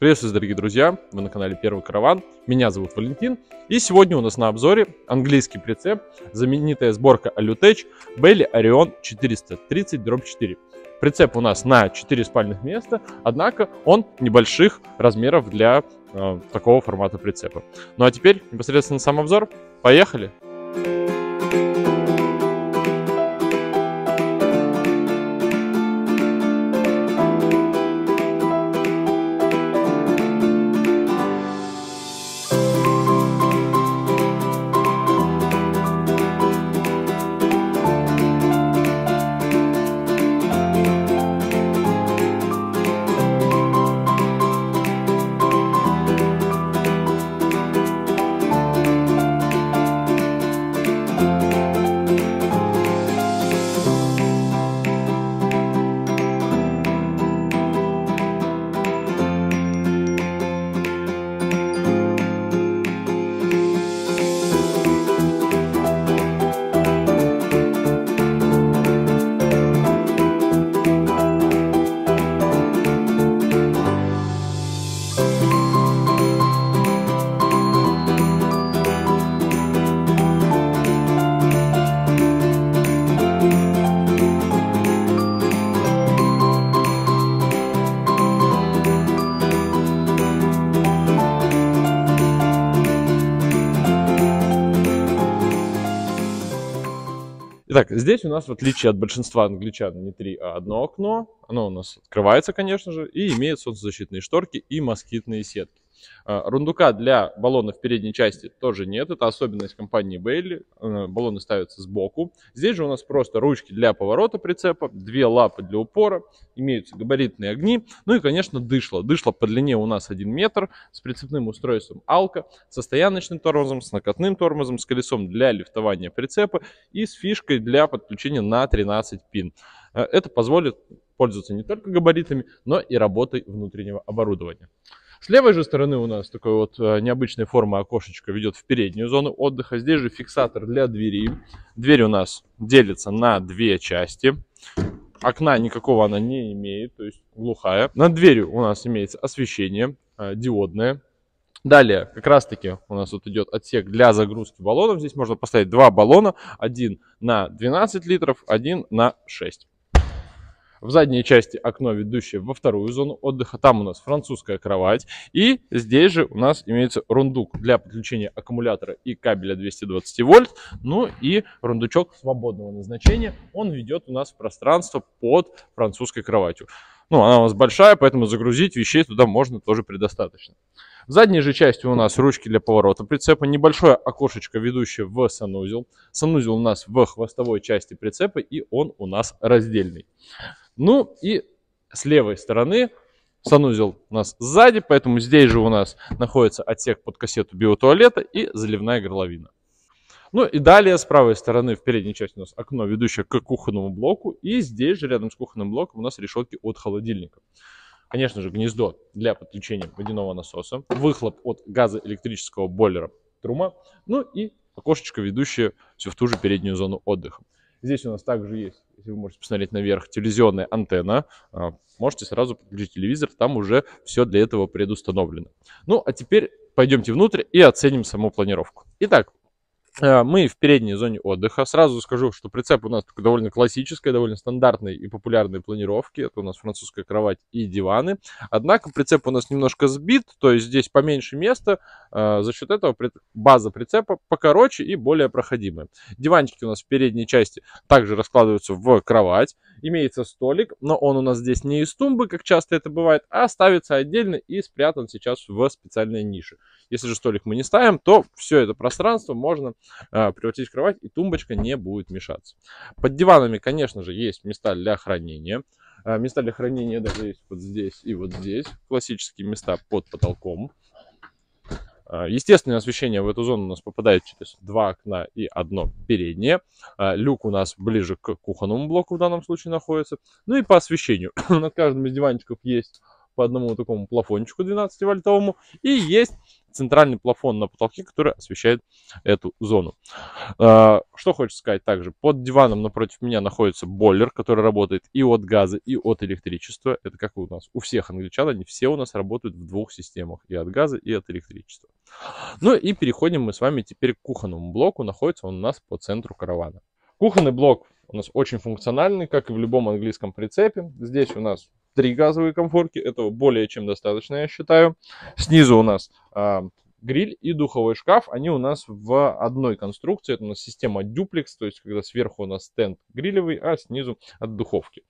Приветствую, дорогие друзья, вы на канале Первый Караван, меня зовут Валентин, и сегодня у нас на обзоре английский прицеп, знаменитая сборка Alutech Belly Orion 430-4. Прицеп у нас на 4 спальных места, однако он небольших размеров для э, такого формата прицепа. Ну а теперь непосредственно сам обзор, поехали! Итак, здесь у нас, в отличие от большинства англичан, не три, а одно окно. Оно у нас открывается, конечно же, и имеет солнцезащитные шторки и москитные сетки. А, рундука для баллона в передней части тоже нет. Это особенность компании Бейли. А, баллоны ставятся сбоку. Здесь же у нас просто ручки для поворота прицепа, две лапы для упора, имеются габаритные огни. Ну и, конечно, дышло. Дышло по длине у нас 1 метр с прицепным устройством Алка, со стояночным тормозом, с накатным тормозом, с колесом для лифтования прицепа и с фишкой для подключения на 13 пин. А, это позволит пользоваться не только габаритами, но и работой внутреннего оборудования. С левой же стороны у нас такой вот э, необычной формы окошечко ведет в переднюю зону отдыха. Здесь же фиксатор для двери. Дверь у нас делится на две части. Окна никакого она не имеет, то есть глухая. Над дверью у нас имеется освещение э, диодное. Далее, как раз таки у нас вот идет отсек для загрузки баллонов. Здесь можно поставить два баллона, один на 12 литров, один на 6. В задней части окно, ведущее во вторую зону отдыха. Там у нас французская кровать. И здесь же у нас имеется рундук для подключения аккумулятора и кабеля 220 вольт. Ну и рундучок свободного назначения. Он ведет у нас в пространство под французской кроватью. Ну, она у нас большая, поэтому загрузить вещей туда можно тоже предостаточно. В задней же части у нас ручки для поворота прицепа, небольшое окошечко, ведущее в санузел. Санузел у нас в хвостовой части прицепа, и он у нас раздельный. Ну и с левой стороны санузел у нас сзади, поэтому здесь же у нас находится отсек под кассету биотуалета и заливная горловина. Ну и далее с правой стороны в передней части у нас окно, ведущее к кухонному блоку. И здесь же рядом с кухонным блоком у нас решетки от холодильника. Конечно же, гнездо для подключения водяного насоса, выхлоп от газоэлектрического бойлера трума, ну и окошечко, ведущее все в ту же переднюю зону отдыха. Здесь у нас также есть, если вы можете посмотреть наверх, телевизионная антенна. А, можете сразу подключить телевизор, там уже все для этого предустановлено. Ну, а теперь пойдемте внутрь и оценим саму планировку. Итак, а, мы в передней зоне отдыха. Сразу скажу, что прицеп у нас такой довольно классической, довольно стандартной и популярной планировки. Это у нас французская кровать и диваны. Однако прицеп у нас немножко сбит, то есть здесь поменьше места. А, за счет этого база прицепа покороче и более проходимая. Диванчики у нас в передней части также раскладываются в кровать. Имеется столик, но он у нас здесь не из тумбы, как часто это бывает, а ставится отдельно и спрятан сейчас в специальной нише. Если же столик мы не ставим, то все это пространство можно а, превратить в кровать, и тумбочка не будет мешаться. Под диванами, конечно же, есть места для хранения. А, места для хранения даже есть вот здесь и вот здесь. Классические места под потолком. А, естественное освещение в эту зону у нас попадает через два окна и одно переднее. Люк у нас ближе к кухонному блоку в данном случае находится. Ну и по освещению. Над каждым из диванчиков есть по одному такому плафончику 12-вольтовому. И есть центральный плафон на потолке, который освещает эту зону. А, что хочется сказать также. Под диваном напротив меня находится бойлер, который работает и от газа, и от электричества. Это как у нас, у всех англичан, они все у нас работают в двух системах. И от газа, и от электричества. Ну и переходим мы с вами теперь к кухонному блоку. Находится он у нас по центру каравана. Кухонный блок у нас очень функциональный, как и в любом английском прицепе. Здесь у нас три газовые комфорки. Этого более чем достаточно, я считаю. Снизу у нас э, гриль и духовой шкаф. Они у нас в одной конструкции. Это у нас система дюплекс, то есть когда сверху у нас стенд грилевый, а снизу от духовки.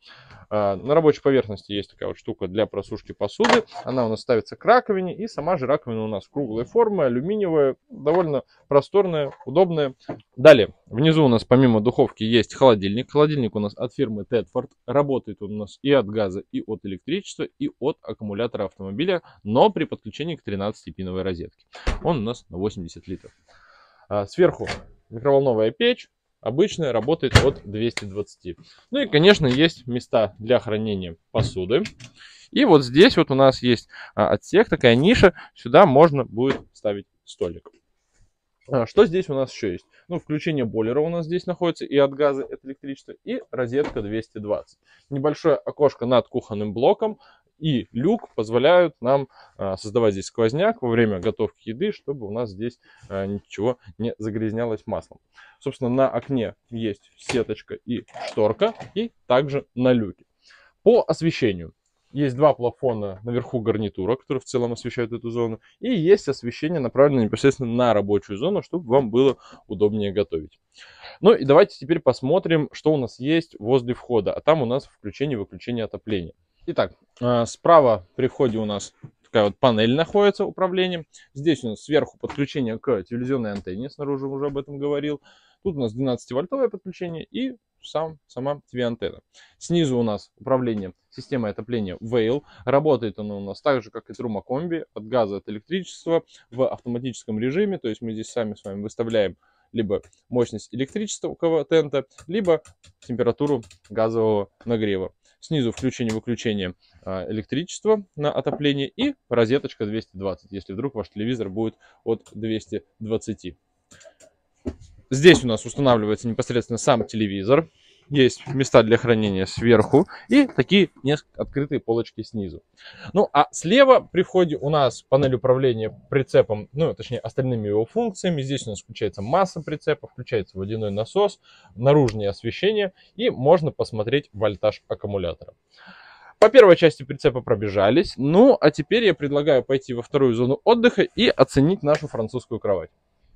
Э, на рабочей поверхности есть такая вот штука для просушки посуды. Она у нас ставится к раковине. И сама же раковина у нас круглой формы, алюминиевая, довольно просторная, удобная. Далее. Внизу у нас помимо духовки есть холодильник. Холодильник у нас от фирмы Тедфорд. Работает он у нас и от газа, и от электричества, и от аккумулятора автомобиля, но при подключении к 13-пиновой розетке. Он у нас на 80 литров. А, сверху микроволновая печь. Обычная работает от 220. Ну и, конечно, есть места для хранения посуды. И вот здесь вот у нас есть а, отсек, такая ниша. Сюда можно будет ставить столик. А, что здесь у нас еще есть? Ну, включение бойлера у нас здесь находится и от газа, от электричества, и розетка 220. Небольшое окошко над кухонным блоком и люк позволяют нам а, создавать здесь сквозняк во время готовки еды, чтобы у нас здесь а, ничего не загрязнялось маслом. Собственно, на окне есть сеточка и шторка, и также на люке. По освещению есть два плафона наверху гарнитура, которые в целом освещают эту зону, и есть освещение, направленное непосредственно на рабочую зону, чтобы вам было удобнее готовить. Ну и давайте теперь посмотрим, что у нас есть возле входа, а там у нас включение и выключение отопления. Итак, э, справа при входе у нас такая вот панель находится управлением. Здесь у нас сверху подключение к телевизионной антенне, снаружи уже об этом говорил. Тут у нас 12-вольтовое подключение и сам, сама тебе антенна. Снизу у нас управление системой отопления Vail. Работает оно у нас так же, как и Truma Combi, от газа, от электричества, в автоматическом режиме. То есть мы здесь сами с вами выставляем либо мощность электричества у кого тента, либо температуру газового нагрева. Снизу включение-выключение а, электричества на отопление и розеточка 220, если вдруг ваш телевизор будет от 220. Здесь у нас устанавливается непосредственно сам телевизор. Есть места для хранения сверху и такие несколько открытые полочки снизу. Ну а слева при входе у нас панель управления прицепом, ну точнее остальными его функциями. Здесь у нас включается масса прицепа, включается водяной насос, наружное освещение и можно посмотреть вольтаж аккумулятора. По первой части прицепа пробежались. Ну а теперь я предлагаю пойти во вторую зону отдыха и оценить нашу французскую кровать.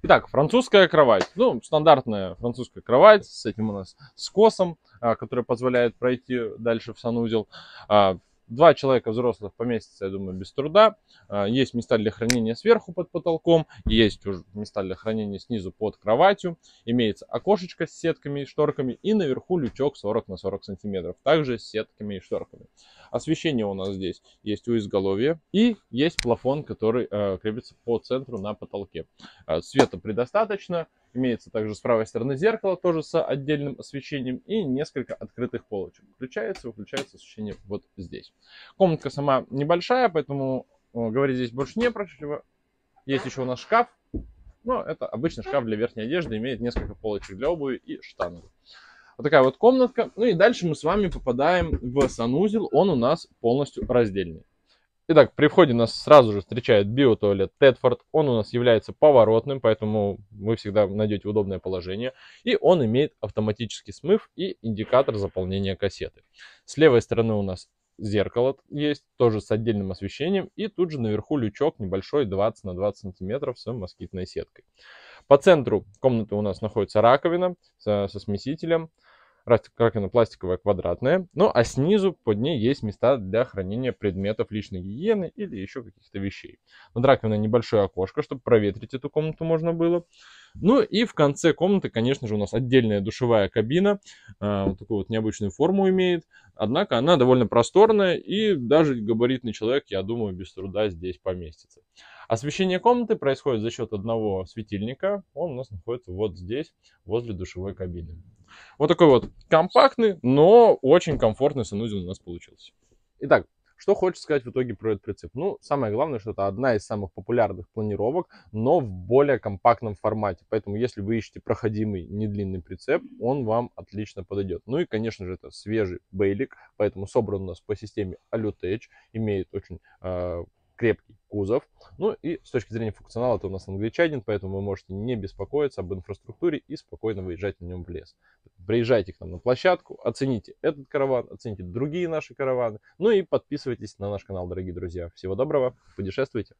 Итак, французская кровать. Ну, стандартная французская кровать с этим у нас скосом, а, который позволяет пройти дальше в санузел. А, Два человека взрослых поместится, я думаю, без труда. А, есть места для хранения сверху под потолком, есть уже места для хранения снизу под кроватью. Имеется окошечко с сетками и шторками и наверху лючок 40 на 40 сантиметров, также с сетками и шторками. Освещение у нас здесь есть у изголовья и есть плафон, который э, крепится по центру на потолке. А, света предостаточно, Имеется также с правой стороны зеркало, тоже с отдельным освещением и несколько открытых полочек. Включается, выключается освещение вот здесь. Комнатка сама небольшая, поэтому э, говорить здесь больше не про чего. Есть еще у нас шкаф. Но это обычный шкаф для верхней одежды, имеет несколько полочек для обуви и штанов. Вот такая вот комнатка. Ну и дальше мы с вами попадаем в санузел. Он у нас полностью раздельный. Итак, при входе нас сразу же встречает биотуалет Тедфорд. Он у нас является поворотным, поэтому вы всегда найдете удобное положение. И он имеет автоматический смыв и индикатор заполнения кассеты. С левой стороны у нас зеркало есть, тоже с отдельным освещением. И тут же наверху лючок небольшой 20 на 20 сантиметров с москитной сеткой. По центру комнаты у нас находится раковина со, со смесителем раковина пластиковая квадратная, ну а снизу под ней есть места для хранения предметов личной гигиены или еще каких-то вещей. Над раковиной небольшое окошко, чтобы проветрить эту комнату можно было. Ну и в конце комнаты, конечно же, у нас отдельная душевая кабина. А, вот такую вот необычную форму имеет. Однако она довольно просторная и даже габаритный человек, я думаю, без труда здесь поместится. Освещение комнаты происходит за счет одного светильника. Он у нас находится вот здесь, возле душевой кабины. Вот такой вот компактный, но очень комфортный санузел у нас получился. Итак, что хочет сказать в итоге про этот прицеп? Ну, самое главное, что это одна из самых популярных планировок, но в более компактном формате. Поэтому, если вы ищете проходимый недлинный прицеп, он вам отлично подойдет. Ну и, конечно же, это свежий бейлик, поэтому собран у нас по системе Alutech, имеет очень э, крепкий кузов, ну и с точки зрения функционала это у нас англичанин, поэтому вы можете не беспокоиться об инфраструктуре и спокойно выезжать на нем в лес. Приезжайте к нам на площадку, оцените этот караван, оцените другие наши караваны, ну и подписывайтесь на наш канал, дорогие друзья. Всего доброго, путешествуйте!